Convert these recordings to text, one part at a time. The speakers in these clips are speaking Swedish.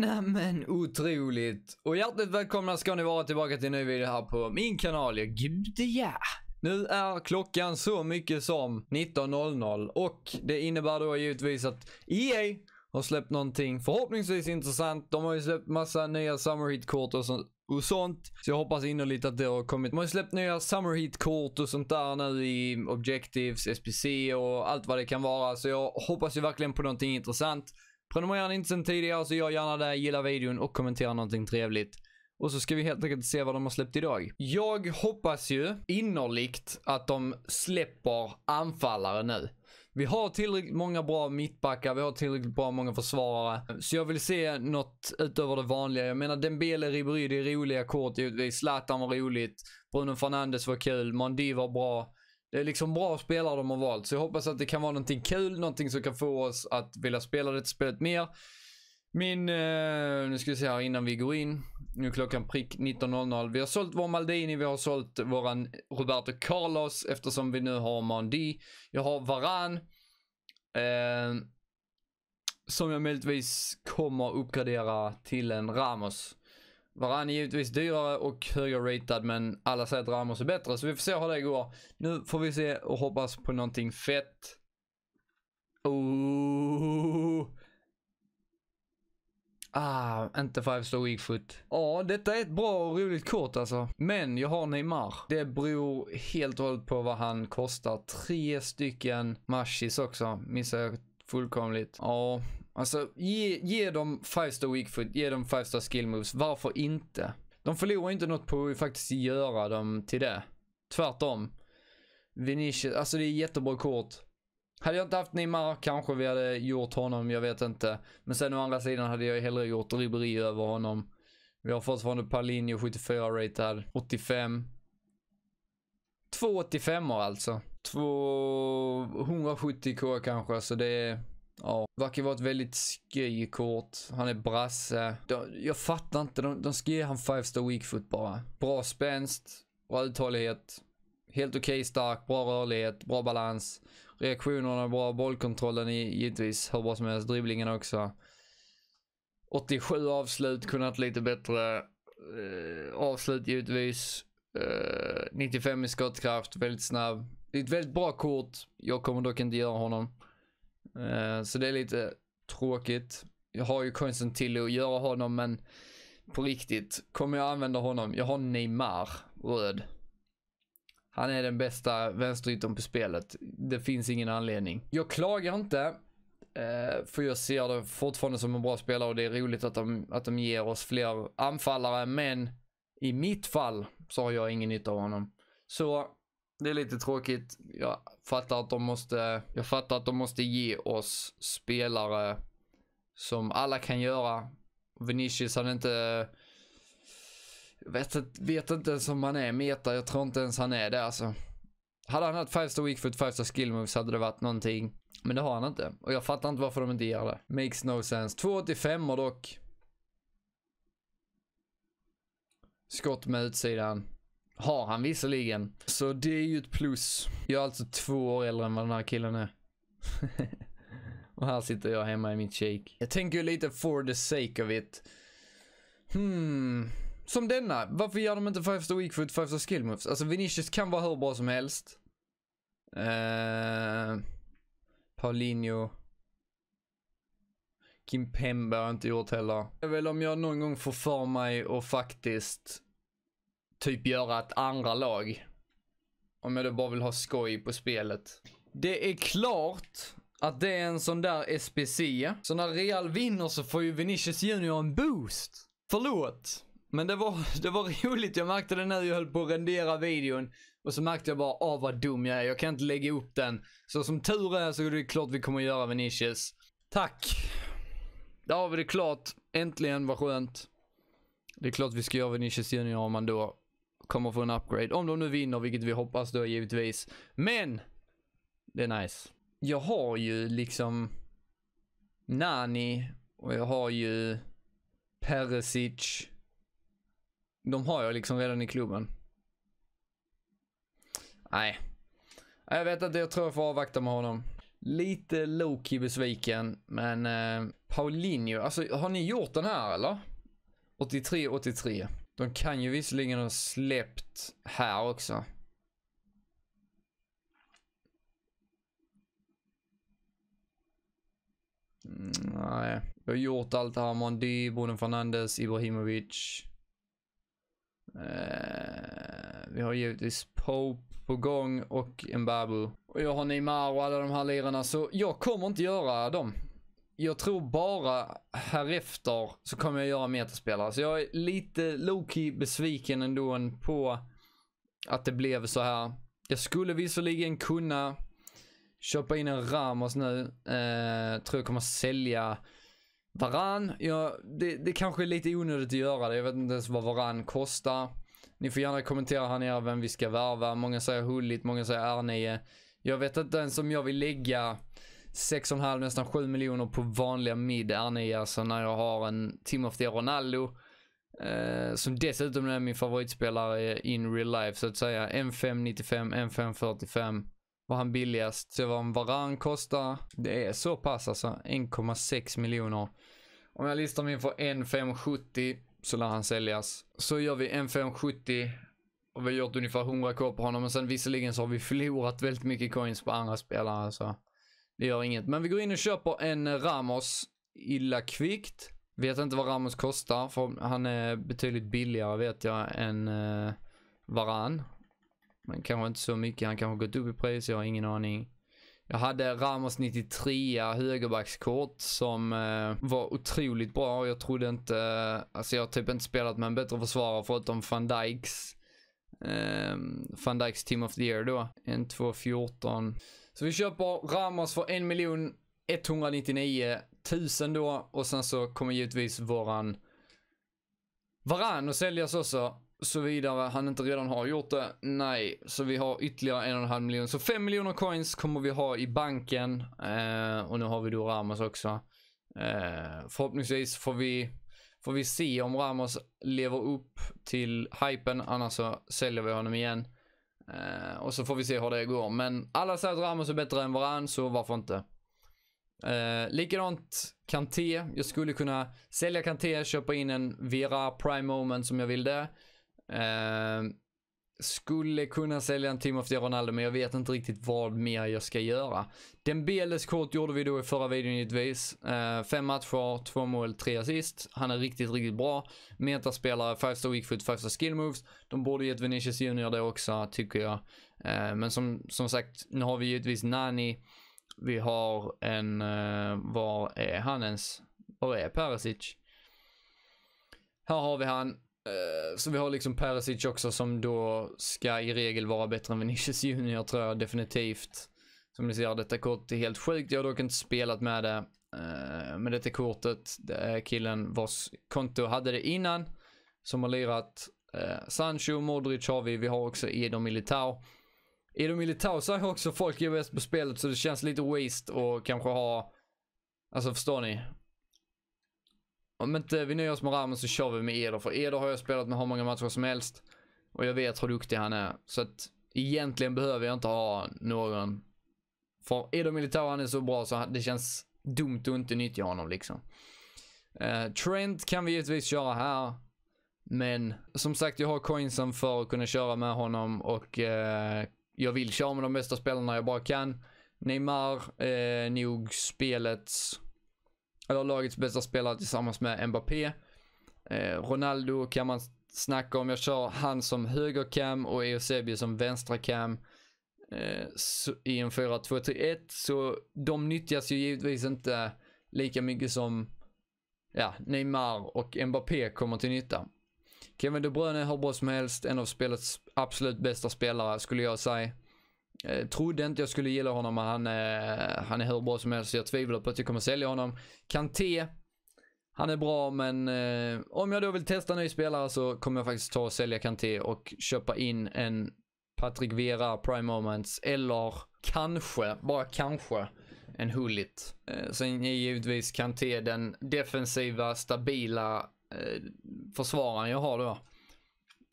Nämen otroligt! Och hjärtligt välkomna ska ni vara tillbaka till en ny video här på min kanal. Ja, gud ja! Nu är klockan så mycket som 19.00 och det innebär då givetvis att EA har släppt någonting förhoppningsvis intressant. De har ju släppt massa nya Summer Heat-kort och, så, och sånt. Så jag hoppas innerligt att det har kommit. De har ju släppt nya Summer Heat-kort och sånt där nu i Objectives, SPC och allt vad det kan vara. Så jag hoppas ju verkligen på någonting intressant. Prenumerera inte sen tidigare så gör gärna det, gilla videon och kommentera någonting trevligt. Och så ska vi helt enkelt se vad de har släppt idag. Jag hoppas ju innerligt att de släpper anfallare nu. Vi har tillräckligt många bra mittbackar, vi har tillräckligt bra många försvarare. Så jag vill se något utöver det vanliga. Jag menar Dembele, Ribéry, det är roliga kort givetvis. Zlatan var roligt. Bruno Fernandes var kul. Mondi var bra. Det är liksom bra spelare de har valt. Så jag hoppas att det kan vara någonting kul, någonting som kan få oss att vilja spela det spelet mer. Min, eh, nu ska vi se här innan vi går in. Nu är klockan prick 19.00. Vi har sålt vår Maldini, vi har sålt våran Roberto Carlos eftersom vi nu har Mandi. Jag har Varan. Eh, som jag möjligtvis kommer uppgradera till en Ramos. Varan är givetvis dyrare och högre ratad men alla säger att Ramos är bättre så vi får se hur det går. Nu får vi se och hoppas på någonting fett. Oh. Ah, inte 5 star weakfoot. Ja, ah, detta är ett bra och roligt kort alltså. Men jag har Neymar. Det beror helt och hållet på vad han kostar. Tre stycken Mashis också, missar jag fullkomligt. Ja, ah. Alltså ge, ge dem 5-star weak foot, ge dem 5-star skill moves. Varför inte? De förlorar inte något på att faktiskt göra dem till det. Tvärtom. Vinicius, alltså det är jättebra kort. Hade jag inte haft Neymar kanske vi hade gjort honom, jag vet inte. Men sen å andra sidan hade jag hellre gjort Ribéry över honom. Vi har fortfarande Paulinho 74 ratad, 85. 285 alltså. 270k kanske, så det är Ja, verkar vara ett väldigt sköj kort. Han är brasse. Jag fattar inte, de, de ska ge han 5 star weak foot bara. Bra spänst, bra uthållighet. Helt okej okay, stark, bra rörlighet, bra balans. Reaktionerna är bra, bollkontrollen givetvis hur bra som helst. Dribblingen också. 87 avslut, kunnat lite bättre. Uh, avslut givetvis. Uh, eh, 95 i skottkraft, väldigt snabb. Det är ett väldigt bra kort. Jag kommer dock inte göra honom. Eh, så det är lite tråkigt. Jag har ju konsten till att göra honom, men på riktigt, kommer jag använda honom? Jag har Neymar röd. Han är den bästa vänsteryttern på spelet. Det finns ingen anledning. Jag klagar inte. Eh, för jag ser det fortfarande som en bra spelare och det är roligt att de, att de ger oss fler anfallare. Men i mitt fall så har jag ingen nytta av honom. Så det är lite tråkigt. Jag fattar att de måste, jag fattar att de måste ge oss spelare som alla kan göra. Vinicius han är inte, vet, vet inte ens om han är meta. Jag tror inte ens han är det alltså. Hade han haft 5-star weak foot, 5-star skill moves hade det varit någonting. Men det har han inte. Och jag fattar inte varför de inte gör det. Makes no sense. 2,85 dock. Skott med utsidan. Har han visserligen. Så det är ju ett plus. Jag är alltså två år äldre än vad den här killen är. och här sitter jag hemma i mitt shake. Jag tänker ju lite for the sake of it. Hmm. Som denna. Varför gör de inte 5 star weak foot, 5 star skill moves? Alltså Vinicius kan vara hur bra som helst. Uh, Paulinho. Kim Pembe har jag inte gjort heller. Jag vet om jag någon gång får för mig och faktiskt typ göra ett andra lag. Om jag då bara vill ha skoj på spelet. Det är klart att det är en sån där SPC. Så när Real vinner så får ju Vinicius Junior en boost. Förlåt. Men det var, det var roligt. Jag märkte det när jag höll på att rendera videon. Och så märkte jag bara, ah vad dum jag är. Jag kan inte lägga upp den. Så som tur är så är det klart vi kommer att göra Vinicius. Tack. Där har vi det klart. Äntligen, vad skönt. Det är klart vi ska göra Vinicius Junior om man då kommer få en upgrade. Om de nu vinner, vilket vi hoppas då givetvis. Men! Det är nice. Jag har ju liksom Nani och jag har ju Perisic. De har jag liksom redan i klubben. Nej. Jag vet att jag tror jag får avvakta med honom. Lite Loki besviken, men eh, Paulinho. Alltså har ni gjort den här eller? 83-83. De kan ju visserligen ha släppt här också. Mm, nej, jag har gjort allt det här. Mondi, Boden Fernandes, Ibrahimovic. Eh, vi har givetvis Pope på gång och Mbabu. Och jag har Neymar och alla de här lirarna så jag kommer inte göra dem jag tror bara härefter så kommer jag göra metaspelare. Så alltså, jag är lite lowkey besviken ändå på att det blev så här. Jag skulle visserligen kunna köpa in en Ramos nu. Eh, tror jag kommer sälja Varan. Ja, det, det kanske är lite onödigt att göra det. Jag vet inte ens vad Varan kostar. Ni får gärna kommentera här nere vem vi ska värva. Många säger Hullit, många säger R9. Jag vet inte ens om jag vill lägga 6,5 nästan 7 miljoner på vanliga mid är ni alltså när jag har en Timothy Ronaldo. Eh, som dessutom är min favoritspelare in real life så att säga. M595, M545 var han billigast. Så vad en Varan kostar, det är så pass alltså. 1,6 miljoner. Om jag listar min för N570 så lär han säljas. Så gör vi N570 och vi har gjort ungefär 100k på honom. Men sen visserligen så har vi förlorat väldigt mycket coins på andra spelare. Så. Det gör inget. Men vi går in och köper en Ramos illa kvickt. Vet inte vad Ramos kostar. För han är betydligt billigare vet jag än eh, Varan. Men kanske inte så mycket. Han kanske gått upp i pris. Jag har ingen aning. Jag hade Ramos 93 högerbackskort som eh, var otroligt bra. Jag trodde inte, eh, alltså jag har typ inte spelat med en bättre försvarare förutom van Dijks Um, Van Dijks Team of the Year då. 1, 2, 14. Så vi köper Ramos för 1 miljon 199 000 då och sen så kommer givetvis våran Varan att säljas också. Såvida han inte redan har gjort det. Nej, så vi har ytterligare en och en halv miljon. Så 5 miljoner coins kommer vi ha i banken. Eh, och nu har vi då Ramos också. Eh, förhoppningsvis får vi Får vi se om Ramos lever upp till hypen, annars så säljer vi honom igen. Eh, och så får vi se hur det går. Men alla säger att Ramos är bättre än varann, så varför inte? Eh, likadant Kanté. Jag skulle kunna sälja Kanté, köpa in en Vera Prime Moment som jag vill det. Eh, skulle kunna sälja en Team of the Ronaldo men jag vet inte riktigt vad mer jag ska göra. Den bls kort gjorde vi då i förra videon givetvis. Eh, fem matcher, två mål, tre assist. Han är riktigt, riktigt bra. Metaspelare, 5 star weak foot, 5 star skill moves. De borde gett Vinicius Junior det också tycker jag. Eh, men som, som sagt, nu har vi givetvis Nani. Vi har en, eh, var är han ens? Var är Perisic? Här har vi han. Eh, så vi har liksom Perisic också som då ska i regel vara bättre än Vinicius Junior tror jag definitivt. Som ni ser, detta kort är helt sjukt. Jag har dock inte spelat med det. Eh, Men detta kortet, det är killen vars konto hade det innan. Som har lirat eh, Sancho, Modric har vi. Vi har också Edo Militao. Edo Militao så har också folk i bäst på spelet så det känns lite waste och kanske ha Alltså förstår ni? Om inte vi nöjer oss med Ramen så kör vi med Eder. För Eder har jag spelat med hur många matcher som helst. Och jag vet hur duktig han är. Så att egentligen behöver jag inte ha någon. För Eder Militao han är så bra så det känns dumt att inte nyttja honom liksom. Uh, Trent kan vi givetvis köra här. Men som sagt jag har coinsen för att kunna köra med honom och uh, jag vill köra med de bästa spelarna jag bara kan. Neymar är eh, nog spelets eller lagets bästa spelare tillsammans med Mbappé. Eh, Ronaldo kan man snacka om. Jag kör han som högerkam och Eusebio som vänsterkam eh, i en 4-2-3-1. Så de nyttjas ju givetvis inte lika mycket som ja, Neymar och Mbappé kommer till nytta. Kevin De Bruyne hur bra som helst, en av spelets absolut bästa spelare skulle jag säga. Eh, trodde inte jag skulle gilla honom, men han, eh, han är hur bra som helst. Jag tvivlar på att jag kommer sälja honom. Kanté, han är bra, men eh, om jag då vill testa ny spelare så kommer jag faktiskt ta och sälja Kanté och köpa in en Patrick Vera Prime Moments eller kanske, bara kanske, en Hullit. Eh, sen är givetvis Kanté den defensiva, stabila eh, försvararen jag har då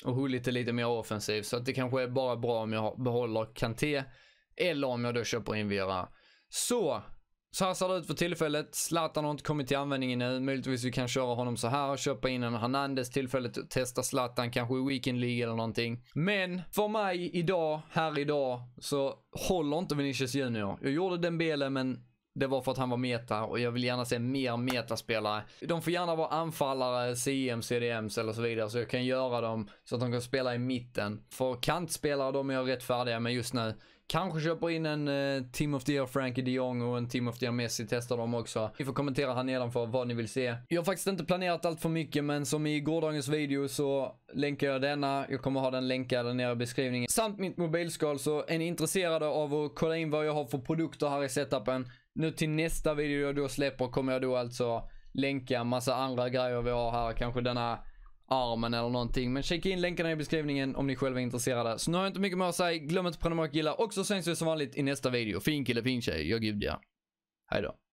och Hullit är lite mer offensiv. Så att det kanske är bara bra om jag behåller Kanté eller om jag då köper in Vera. Så, så här ser det ut för tillfället. Zlatan har inte kommit till användning nu. Möjligtvis vi kan köra honom så här och köpa in en Hernandez tillfället och testa Zlatan kanske i Weekend League eller någonting. Men för mig idag, här idag, så håller inte Vinicius Junior. Jag gjorde den belen men det var för att han var meta och jag vill gärna se mer metaspelare. De får gärna vara anfallare, CM, CDMs eller så vidare. Så jag kan göra dem så att de kan spela i mitten. För kantspelare, de är jag rätt färdiga med just nu. Kanske köper in en eh, Team of the Year Frankie de Jong och en Team of the Year Messi testar dem också. Ni får kommentera här nedanför vad ni vill se. Jag har faktiskt inte planerat allt för mycket men som i gårdagens video så länkar jag denna. Jag kommer ha den länkad nere i beskrivningen. Samt mitt mobilskal så är ni intresserade av att kolla in vad jag har för produkter här i setupen nu till nästa video jag då släpper kommer jag då alltså länka massa andra grejer vi har här. Kanske denna armen eller någonting. Men checka in länkarna i beskrivningen om ni själva är intresserade. Så nu har jag inte mycket mer att säga. Glöm inte prenumerera och gilla och så syns vi som vanligt i nästa video. Fin kille, fin tjej. Jag gudja. Hej då.